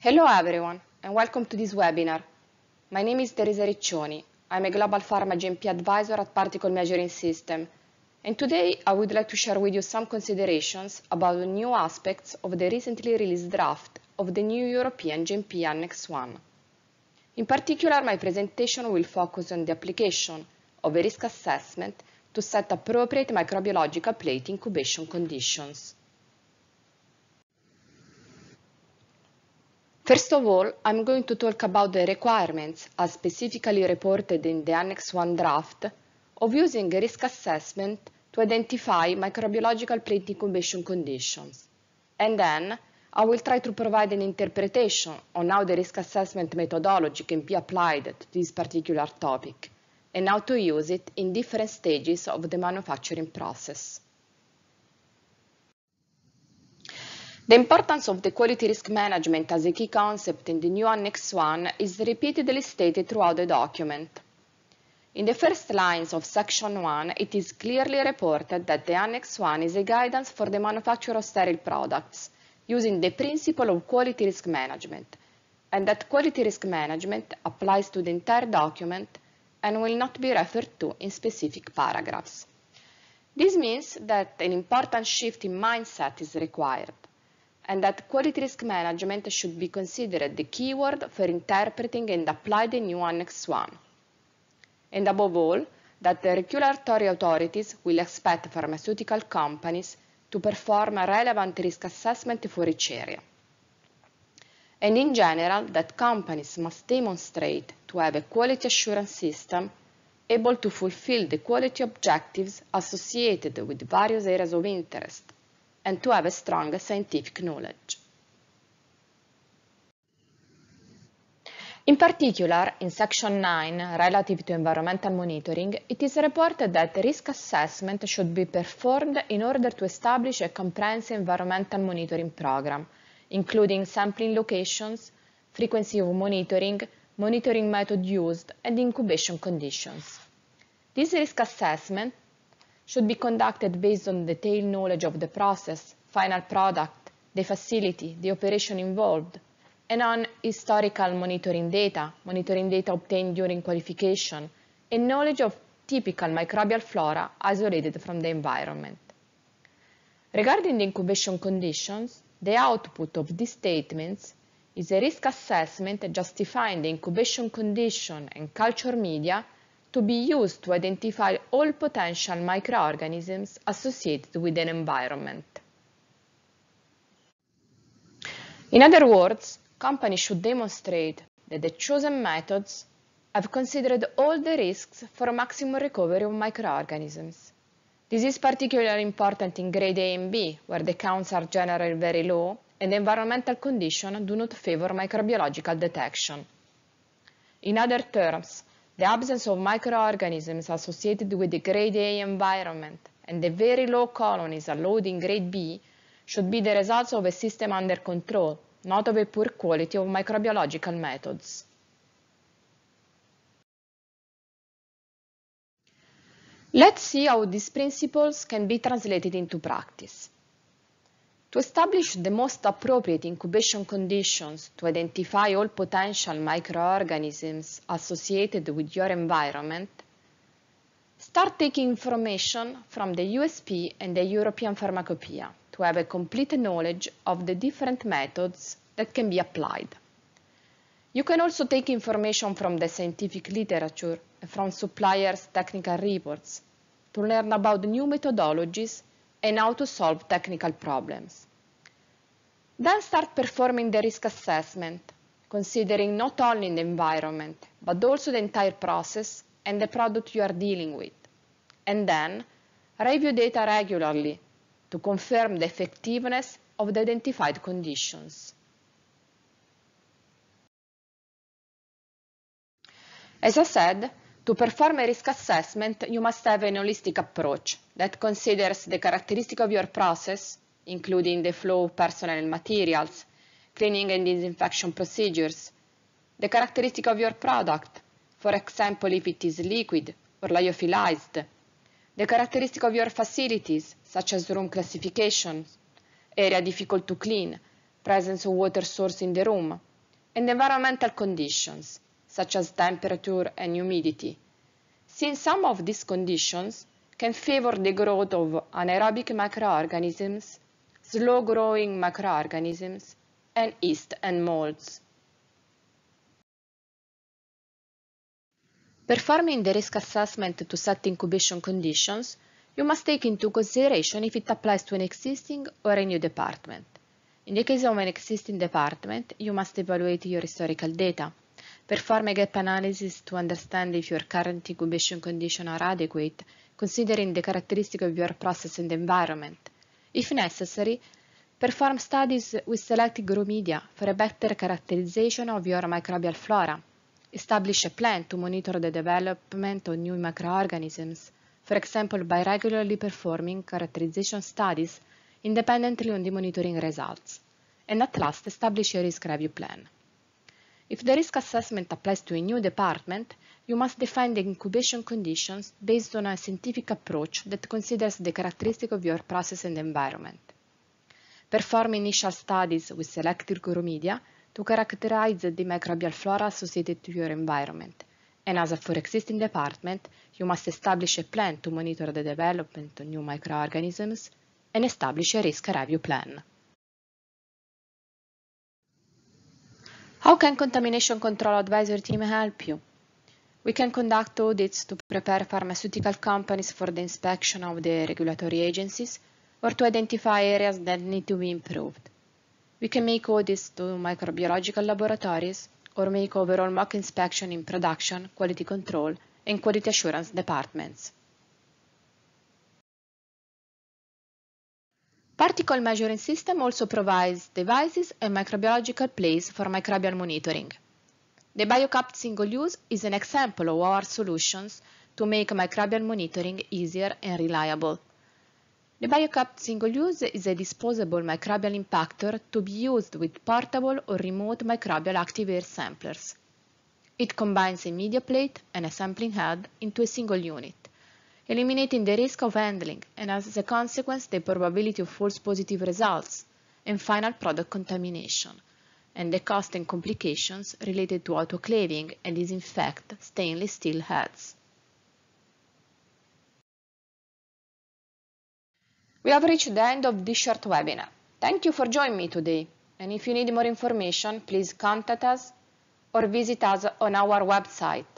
Hello everyone and welcome to this webinar. My name is Teresa Riccioni. I'm a Global Pharma GMP Advisor at Particle Measuring System and today I would like to share with you some considerations about the new aspects of the recently released draft of the new European GMP Annex 1. In particular, my presentation will focus on the application of a risk assessment to set appropriate microbiological plate incubation conditions. First of all, I'm going to talk about the requirements as specifically reported in the Annex 1 draft of using a risk assessment to identify microbiological plate incubation conditions. And then I will try to provide an interpretation on how the risk assessment methodology can be applied to this particular topic and how to use it in different stages of the manufacturing process. The importance of the quality risk management as a key concept in the new Annex 1 is repeatedly stated throughout the document. In the first lines of Section 1, it is clearly reported that the Annex 1 is a guidance for the manufacture of sterile products, using the principle of quality risk management, and that quality risk management applies to the entire document and will not be referred to in specific paragraphs. This means that an important shift in mindset is required and that quality risk management should be considered the keyword for interpreting and applying the new Annex 1. And above all, that the regulatory authorities will expect pharmaceutical companies to perform a relevant risk assessment for each area. And in general, that companies must demonstrate to have a quality assurance system able to fulfill the quality objectives associated with various areas of interest and to have a strong scientific knowledge. In particular, in Section 9, relative to environmental monitoring, it is reported that risk assessment should be performed in order to establish a comprehensive environmental monitoring program, including sampling locations, frequency of monitoring, monitoring method used, and incubation conditions. This risk assessment should be conducted based on detailed knowledge of the process, final product, the facility, the operation involved, and on historical monitoring data, monitoring data obtained during qualification, and knowledge of typical microbial flora isolated from the environment. Regarding the incubation conditions, the output of these statements is a risk assessment justifying the incubation condition and culture media to be used to identify all potential microorganisms associated with an environment. In other words, companies should demonstrate that the chosen methods have considered all the risks for maximum recovery of microorganisms. This is particularly important in grade A and B, where the counts are generally very low and environmental conditions do not favor microbiological detection. In other terms, the absence of microorganisms associated with the grade A environment and the very low colonies allowed in grade B should be the results of a system under control, not of a poor quality of microbiological methods. Let's see how these principles can be translated into practice. To establish the most appropriate incubation conditions to identify all potential microorganisms associated with your environment, start taking information from the USP and the European Pharmacopoeia to have a complete knowledge of the different methods that can be applied. You can also take information from the scientific literature and from suppliers' technical reports to learn about new methodologies and how to solve technical problems. Then start performing the risk assessment, considering not only the environment, but also the entire process and the product you are dealing with. And then review data regularly to confirm the effectiveness of the identified conditions. As I said, to perform a risk assessment, you must have an holistic approach that considers the characteristics of your process, including the flow of personnel and materials, cleaning and disinfection procedures, the characteristic of your product, for example if it is liquid or lyophilized, the characteristic of your facilities, such as room classification, area difficult to clean, presence of water source in the room, and environmental conditions, such as temperature and humidity, since some of these conditions can favor the growth of anaerobic microorganisms, slow-growing microorganisms, and yeast and molds. Performing the risk assessment to set incubation conditions, you must take into consideration if it applies to an existing or a new department. In the case of an existing department, you must evaluate your historical data, Perform a gap analysis to understand if your current incubation conditions are adequate, considering the characteristics of your process and environment. If necessary, perform studies with selected grow media for a better characterization of your microbial flora. Establish a plan to monitor the development of new microorganisms, for example by regularly performing characterization studies independently on the monitoring results. And at last, establish a risk review plan. If the risk assessment applies to a new department, you must define the incubation conditions based on a scientific approach that considers the characteristic of your process and environment. Perform initial studies with selected media to characterize the microbial flora associated to your environment. And as for existing department, you must establish a plan to monitor the development of new microorganisms and establish a risk review plan. How can contamination control advisory team help you? We can conduct audits to prepare pharmaceutical companies for the inspection of the regulatory agencies or to identify areas that need to be improved. We can make audits to microbiological laboratories or make overall mock inspection in production, quality control, and quality assurance departments. Particle measuring system also provides devices and microbiological plates for microbial monitoring. The BioCap single use is an example of our solutions to make microbial monitoring easier and reliable. The BioCap single use is a disposable microbial impactor to be used with portable or remote microbial active air samplers. It combines a media plate and a sampling head into a single unit eliminating the risk of handling and as a consequence the probability of false positive results and final product contamination, and the cost and complications related to autoclaving and disinfect stainless steel heads. We have reached the end of this short webinar. Thank you for joining me today. And if you need more information, please contact us or visit us on our website